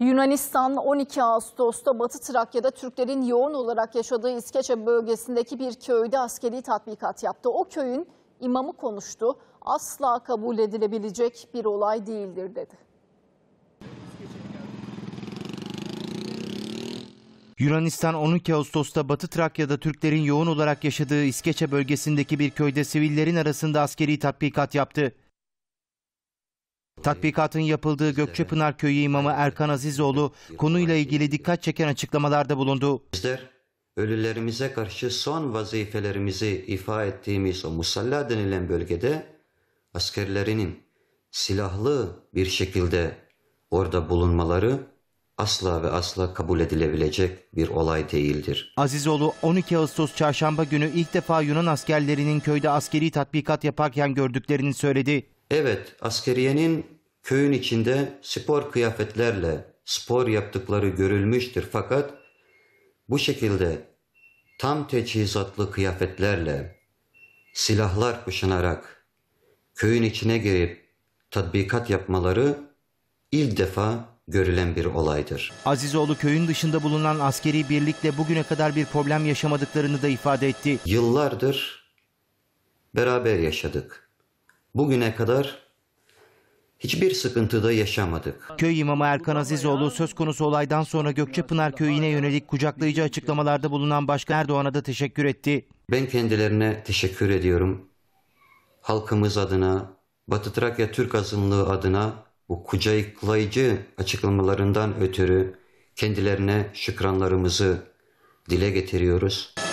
Yunanistan 12 Ağustos'ta Batı Trakya'da Türklerin yoğun olarak yaşadığı İskeçe bölgesindeki bir köyde askeri tatbikat yaptı. O köyün imamı konuştu. Asla kabul edilebilecek bir olay değildir dedi. Yunanistan 12 Ağustos'ta Batı Trakya'da Türklerin yoğun olarak yaşadığı İskeçe bölgesindeki bir köyde sivillerin arasında askeri tatbikat yaptı. Tatbikatın yapıldığı Gökçepınar Köyü imamı Erkan Azizoğlu konuyla ilgili dikkat çeken açıklamalarda bulundu. Bizler ölülerimize karşı son vazifelerimizi ifa ettiğimiz o musalla denilen bölgede askerlerinin silahlı bir şekilde orada bulunmaları asla ve asla kabul edilebilecek bir olay değildir. Azizoğlu 12 Ağustos çarşamba günü ilk defa Yunan askerlerinin köyde askeri tatbikat yaparken gördüklerini söyledi. Evet, askeriyenin köyün içinde spor kıyafetlerle spor yaptıkları görülmüştür fakat bu şekilde tam teçhizatlı kıyafetlerle silahlar kuşanarak köyün içine girip tatbikat yapmaları ilk defa görülen bir olaydır. Azizoğlu köyün dışında bulunan askeri birlikle bugüne kadar bir problem yaşamadıklarını da ifade etti. Yıllardır beraber yaşadık. Bugüne kadar hiçbir sıkıntıda yaşamadık. Köy imamı Erkan Azizoğlu söz konusu olaydan sonra Gökçepınar Köyü'ne yönelik kucaklayıcı açıklamalarda bulunan Başkan Erdoğan'a da teşekkür etti. Ben kendilerine teşekkür ediyorum. Halkımız adına, Batı Trakya Türk azınlığı adına bu kucaklayıcı açıklamalarından ötürü kendilerine şükranlarımızı dile getiriyoruz.